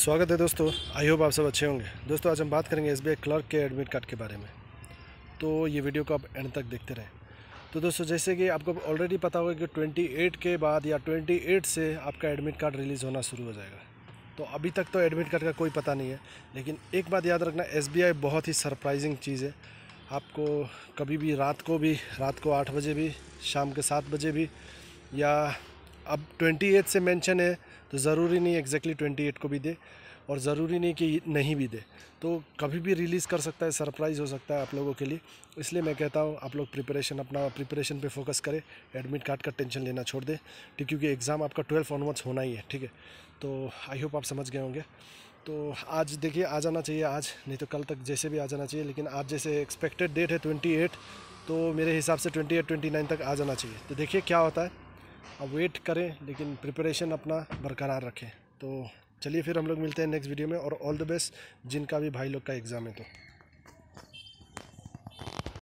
स्वागत है दोस्तों आई होप आप सब अच्छे होंगे दोस्तों आज हम बात करेंगे एस क्लर्क के एडमिट कार्ड के बारे में तो ये वीडियो को आप एंड तक देखते रहें तो दोस्तों जैसे कि आपको ऑलरेडी पता होगा कि 28 के बाद या 28 से आपका एडमिट कार्ड रिलीज़ होना शुरू हो जाएगा तो अभी तक तो एडमिट कार्ड का कोई पता नहीं है लेकिन एक बात याद रखना एस बहुत ही सरप्राइजिंग चीज़ है आपको कभी भी रात को भी रात को आठ बजे भी शाम के सात बजे भी या अब ट्वेंटी एट से मैंशन है तो ज़रूरी नहीं एग्जैक्टली ट्वेंटी एट को भी दे और ज़रूरी नहीं कि नहीं भी दे तो कभी भी रिलीज़ कर सकता है सरप्राइज़ हो सकता है आप लोगों के लिए इसलिए मैं कहता हूँ आप लोग प्रिपरेशन अपना प्रिपरेशन पे फोकस करें एडमिट कार्ड का टेंशन लेना छोड़ दें ठीक क्योंकि एग्ज़ाम आपका ट्वेल्व ऑनवर्ड्स होना ही है ठीक है तो आई होप आप समझ गए होंगे तो आज देखिए आ जाना चाहिए आज नहीं तो कल तक जैसे भी आ जाना चाहिए लेकिन आज जैसे एक्सपेक्टेड डेट है ट्वेंटी एट तो मेरे हिसाब से ट्वेंटी एट ट्वेंटी नाइन तक आ जाना चाहिए तो देखिए क्या होता है अब वेट करें लेकिन प्रिपरेशन अपना बरकरार रखें तो चलिए फिर हम लोग मिलते हैं नेक्स्ट वीडियो में और ऑल द बेस्ट जिनका भी भाई लोग का एग्ज़ाम है तो